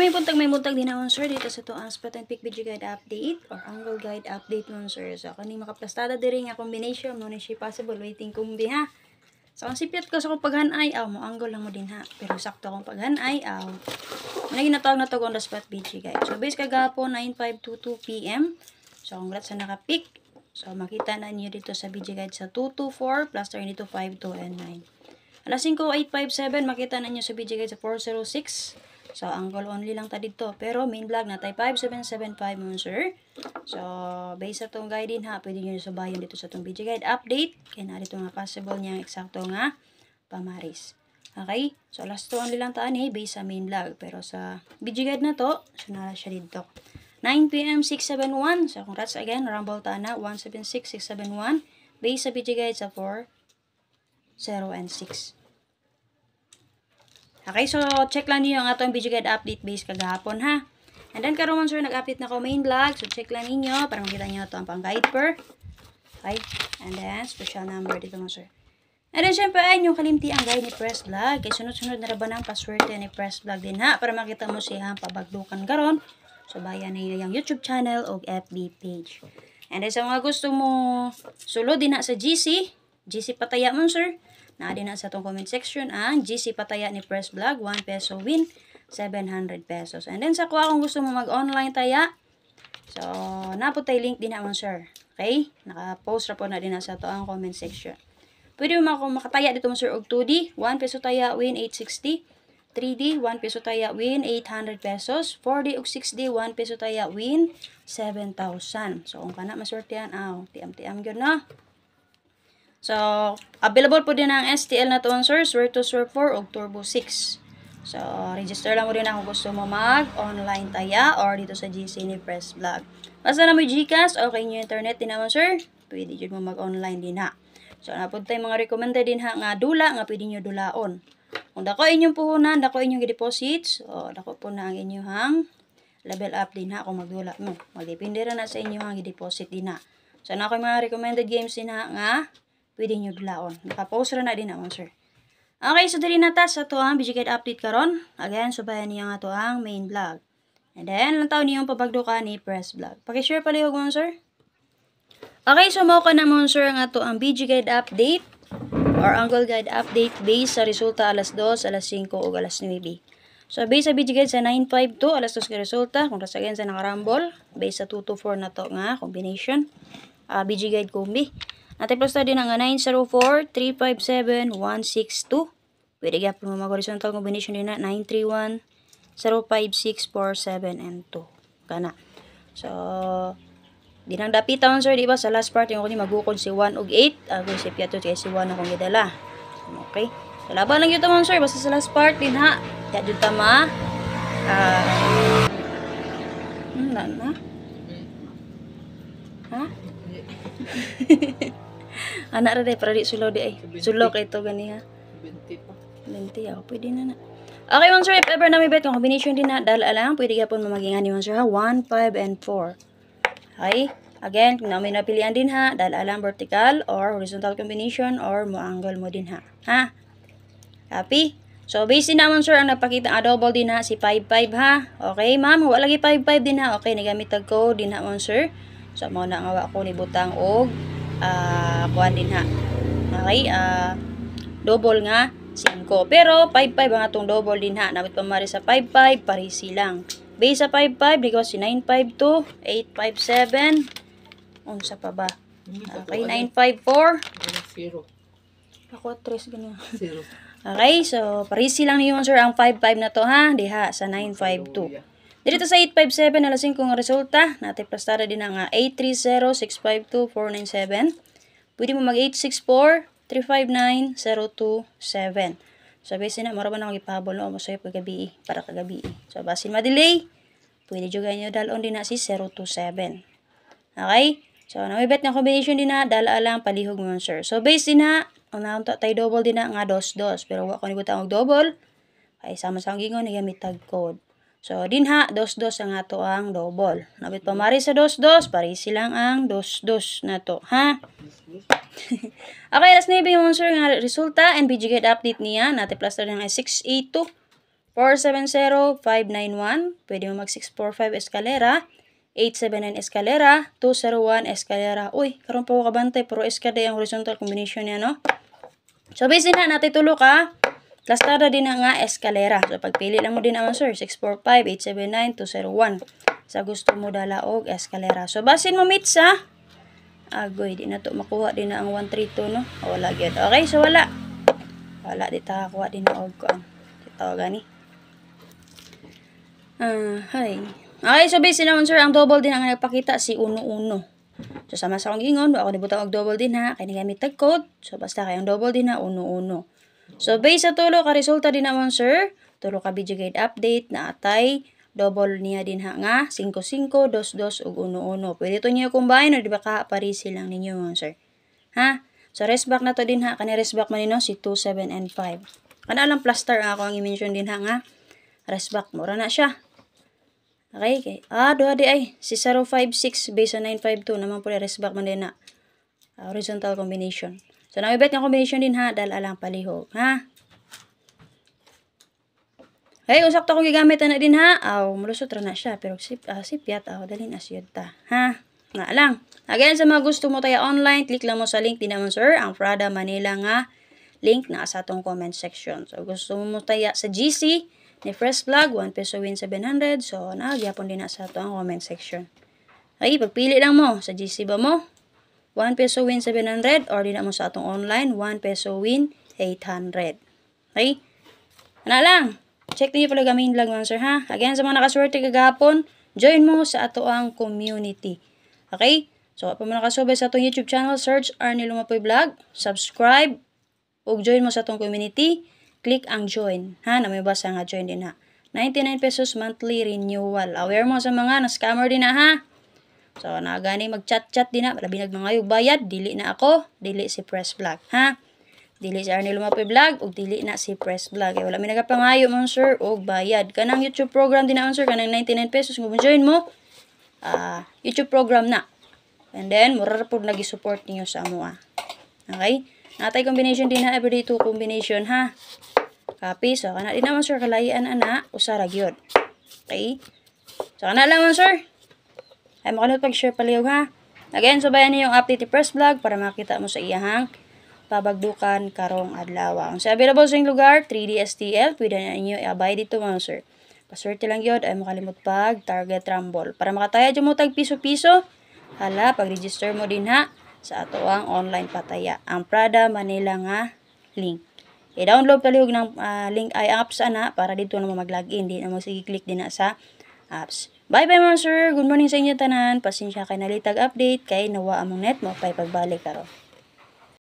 may buntag, may buntag din ako, sir. Dito sa to ang spot and pick video guide update or angle guide update nun, sir. So, kani makaplastada diri nga combination mo na siya possible waiting kumbi, ha? So, ang sipyat ko sa kong paghanay, aw, mo angle lang mo din, ha? Pero sakto akong paghanay, aw. Muna ginatawag na to on the spot video guide. So, base kagapon, 9522pm. So, congrats sa nakapick. So, makita na niyo dito sa video guide sa 224 plus 3252 and 9. Alas 5, makita na niyo sa video guide sa 406. So, ang goal only lang ta dito. Pero, main vlog na tayo 5775 mo, sir. So, based sa itong guide din ha, pwede nyo sabayan dito sa itong video guide update. Kaya na dito nga possible niya eksakto nga pamaris. Okay? So, last to only lang ta eh, based sa main vlog. Pero sa video guide na to, so sunala siya dito. 9pm 671. So, congrats again. Rumble Tana 176671. Based sa video guide sa 4, 0 and 6. Okay, so check lang niyo ang atong video guide update based kagahapon ha. And then karon sir nag-update na ko main vlog. So check lang niyo para makita niyo to ang pang-guide per. Okay? And then special number dito mo sir. And then syempre ay yung kalimti ang guide ni Press Vlog. Kay sunod-sunod na raban ang paswerte ni Press Vlog din ha para makita mo siya ang pabagdukan karon. So bayan niya yung YouTube channel o FB page. And then sa mga gusto mo sulod din na sa GC, GC pataya mo sir. Naadi na sa itong comment section ang GC Pataya ni Press Vlog. 1 peso win, 700 pesos. And then sa kuha kung gusto mo mag-online taya, so naputay link din naman sir. Okay? Naka-post ra po na din na sa ito ang comment section. Pwede mo ako makataya dito mo sir og 2D, 1 peso taya win 860. 3D, 1 peso taya win, 800 pesos. 4D og 6D, 1 peso taya win, 7,000. So, kung ka na maswertihan, aw, tiam-tiam yun na. So, available po din ang STL na tuon sir, Swear to Swear 4 o Turbo 6. So, register lang mo rin kung gusto mo mag-online taya or dito sa GC ni Press Vlog. Basta na mo Gcash, okay nyo internet din naman sir, pwede dyan mo mag-online din ha. So, napod tayo mga recommended din ha nga dula, nga pwede nyo dulaon. Kung dako inyong puhunan, dako inyong deposits, o dako po na ang inyong level up din ha kung magdula mo. No, Magdepende na sa inyong deposit din ha. So, na ako mga recommended games din ha nga pwede nyo dulaon. Nakapost ra na din naman, sir. Okay, so dili na ta sa to ang Bigicad update karon. Again, subayan niya nga to ang main vlog. And then, lang taon niyong pabagdo ka ni Press Vlog. Pakishare pala yung sir. Okay, so mo ko na monster nga to ang BG Guide Update or Angle Guide Update based sa resulta alas 2, alas 5 o alas 9. So, based sa BG Guide sa 952, alas 2 ka resulta. Kung again sa nakarambol, based sa 224 na to nga combination, uh, ah, BG Guide Combi. Natiplus na din ang 904-357-162. Pwede gap mo mag-horizontal combination din na 931-05647 and 2. Kana. So, di nang dapitan sir, di ba? Sa last part, yung kunin magukod si 1 og 8. Ako si Piato, kaya si 1 akong gidala. Okay. So, laban lang yun tamang sir. Basta sa last part din ha. Kaya yun tama. Ah. Uh, hmm, na na. Ha? Anak ra day para di sulo di eh. ay. Sulo kay to gani ha. 20 pa. 20 ako, pwede na na. Okay, Mang Sir, if ever na may bet, kung combination din na, dala alam, pwede ka po mamagingan ni Mang Sir, ha? 1, 5, and 4. Okay? Again, kung namin napilian din, ha? Dala alam, vertical or horizontal combination or mo angle mo din, ha? Ha? Happy? So, based din naman, sir, ang napakita, ang din, ha? Si 5, 5, ha? Okay, ma'am? Wala lagi 5, 5 din, ha? Okay, nagamit ko din, ha, Mang Sir? So, muna nga ako ni Butang og uh, ah, kuan din ha. Okay, uh, double nga 5. Pero 5-5 ang atong double din ha. Namit pa mari sa 5-5, parisi lang. Base sa 5-5, ligaw si 9-5-2, 8-5-7. Unsa pa ba? Okay, 9-5-4. Ako, 3 ganyan. 0. Okay, so parisi lang niyo, sir ang 5-5 na to ha. Diha sa 9-5-2. Dito sa 857 na lasing kung resulta, natin plastada din ang 830 ah, Pwede mo mag 864 So, base na, maraman ako ipahabol no, masoy kagabi, para kagabi. So, basin madelay, pwede jugayin nyo dalon din na si 027. Okay? So, na may bet nga combination din na, dala lang palihog mo sir. So, base din na, ang naunta tayo double din na nga dos-dos. Pero, wako ni ko tawag double, ay sama sa gingon, nagamit tag code. So, dinha, dos-dos ang ato ang double. Nabit pa mari sa dos-dos, pari silang ang dos-dos na to, ha? okay, last na yung answer nga resulta and BG update niya. Nati plus 3 ng 682-470-591. Pwede mo mag 645 eskalera. 879 eskalera, 201 eskalera. Uy, karon pa ko kabantay, pero eskalera ang horizontal combination niya, no? So, busy na, natitulo ka. Plastada din na nga eskalera. So, pagpili lang mo din ang answer. 645-879-201. Sa gusto mo dala og eskalera. So, basin mo mates ha. Agoy, di na to makuha din na ang 132 no. Ah, wala gyud. Okay, so wala. Wala di ta kuha din na og ah, kuan. Ito gani. Ah, uh, hi. Okay, so based naman sir, ang double din ang nagpakita si Uno Uno. So sama sa akong gingon, ako nibutang og double din ha, kay nagamit tag code. So basta kayong double din ha, Uno Uno. So, base sa tulo ka resulta din naman, sir, tulo ka video guide update na atay double niya din ha nga 55 22 ug 11. Pwede to niya combine o di ba ka parisi lang ninyo, sir. Ha? So, rest back na to din ha. Kani rest back man nino si 2, 7, and 5. Kana lang plaster ako ang i-mention din ha nga. Rest back. Mura na siya. Okay, okay. Ah, doa di ay. Si 056 base sa 952 naman po rest back man din na. Ah, horizontal combination. So, nakibet nga combination din ha, dahil alang palihog, ha? Hey, usak ta ko gigamit na ano din ha. Aw, mulusot na siya pero sip uh, ah, sipyat aw dalin asyod ta. Ha? Nga lang. Again sa mga gusto mo tayo online, click lang mo sa link din naman sir ang Prada Manila nga link na sa atong comment section. So gusto mo tayo sa GC ni Fresh Vlog 1 peso win 700. So na gyapon din na sa atong comment section. Okay, pagpili lang mo sa GC ba mo? 1 peso win 700 or dinamo sa atong online 1 peso win 800. Okay? Ana lang. Check niyo pala gamin lang sir ha. Again sa mga nakaswerte kagapon join mo sa atoang community. Okay? So, pa mo nakasubay sa atong YouTube channel, search Arnie Lumapoy Vlog, subscribe, ug join mo sa atong community, click ang join. Ha, na may basa nga join din ha. 99 pesos monthly renewal. Aware mo sa mga na-scammer din na ha. So, nagani mag-chat-chat din na. Labi nagmangayog bayad. Dili na ako. Dili si Press Vlog. Ha? Dili si Arnie Lumapoy Vlog. O dili na si Press Vlog. Eh, wala may nagapangayo mo, sir. O bayad. Kanang YouTube program din na, sir. Kanang 99 pesos. Kung join mo, uh, YouTube program na. And then, mura po nag-support ninyo sa amo, ah. Okay? Natay combination din ha. Everyday 2 combination, ha. Copy. So, kana din naman, sir. Kalayaan, ana. Usara, yun. Okay? So, kana lang, sir. Ay makalit pag-share paliw ha. Again, subayan niyo yung update press vlog para makita mo sa iyahang pabagdukan karong adlaw. Ang sa available sa lugar, 3 d STL, pwede na ninyo i-abay dito mga sir. Paswerte lang yun ay makalimot pag target rumble. Para makataya dyan mo tag piso-piso, hala, pag-register mo din ha sa ato ang online pataya. Ang Prada Manila nga link. I-download palihog ng uh, link ay apps ana para dito na mo mag-login. Di na mo sige-click din na sa apps. Bye-bye mga sir. Good morning sa inyo tanan. Pasensya kay nalitag update kay nawa among net mo pay pagbalik karon.